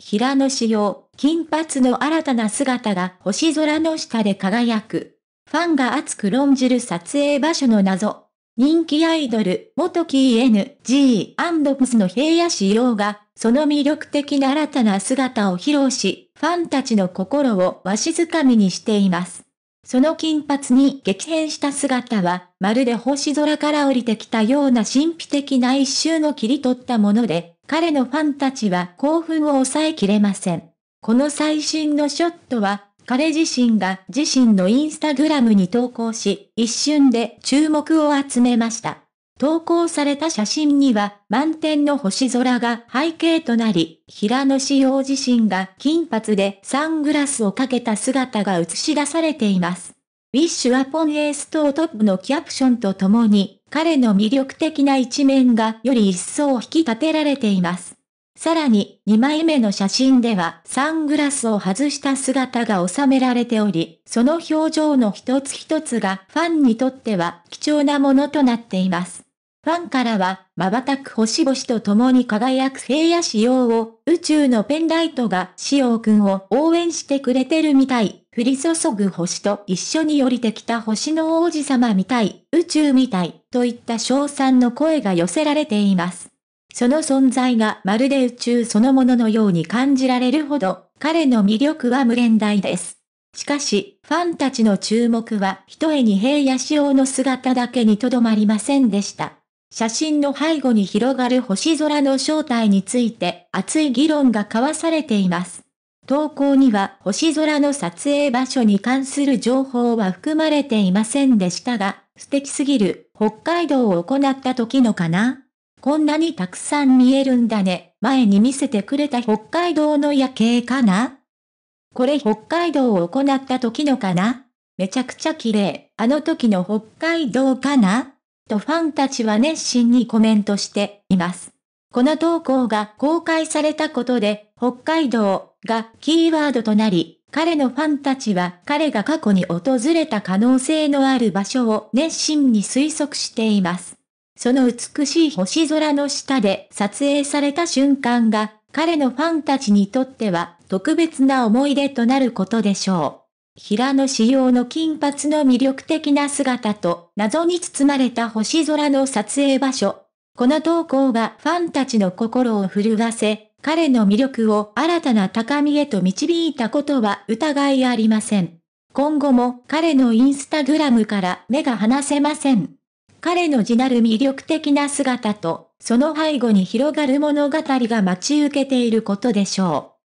平野紫耀、金髪の新たな姿が星空の下で輝く。ファンが熱く論じる撮影場所の謎。人気アイドル、元キー NG&PS の平野紫耀が、その魅力的な新たな姿を披露し、ファンたちの心をわしづかみにしています。その金髪に激変した姿は、まるで星空から降りてきたような神秘的な一周を切り取ったもので、彼のファンたちは興奮を抑えきれません。この最新のショットは、彼自身が自身のインスタグラムに投稿し、一瞬で注目を集めました。投稿された写真には満天の星空が背景となり、平野紫耀自身が金髪でサングラスをかけた姿が映し出されています。ウィッシュアポンエーストートップのキャプションとともに彼の魅力的な一面がより一層引き立てられています。さらに、2枚目の写真ではサングラスを外した姿が収められており、その表情の一つ一つがファンにとっては貴重なものとなっています。ファンからは、瞬く星々と共に輝く平野仕様を、宇宙のペンライトが仕様くんを応援してくれてるみたい。降り注ぐ星と一緒に降りてきた星の王子様みたい、宇宙みたい、といった称賛の声が寄せられています。その存在がまるで宇宙そのもののように感じられるほど、彼の魅力は無限大です。しかし、ファンたちの注目は、一重に平野仕様の姿だけにとどまりませんでした。写真の背後に広がる星空の正体について、熱い議論が交わされています。投稿には星空の撮影場所に関する情報は含まれていませんでしたが、素敵すぎる、北海道を行った時のかなこんなにたくさん見えるんだね、前に見せてくれた北海道の夜景かなこれ北海道を行った時のかなめちゃくちゃ綺麗、あの時の北海道かなとファンたちは熱心にコメントしています。この投稿が公開されたことで、北海道、がキーワードとなり、彼のファンたちは彼が過去に訪れた可能性のある場所を熱心に推測しています。その美しい星空の下で撮影された瞬間が彼のファンたちにとっては特別な思い出となることでしょう。平野仕様の金髪の魅力的な姿と謎に包まれた星空の撮影場所。この投稿がファンたちの心を震わせ、彼の魅力を新たな高みへと導いたことは疑いありません。今後も彼のインスタグラムから目が離せません。彼の地なる魅力的な姿と、その背後に広がる物語が待ち受けていることでしょう。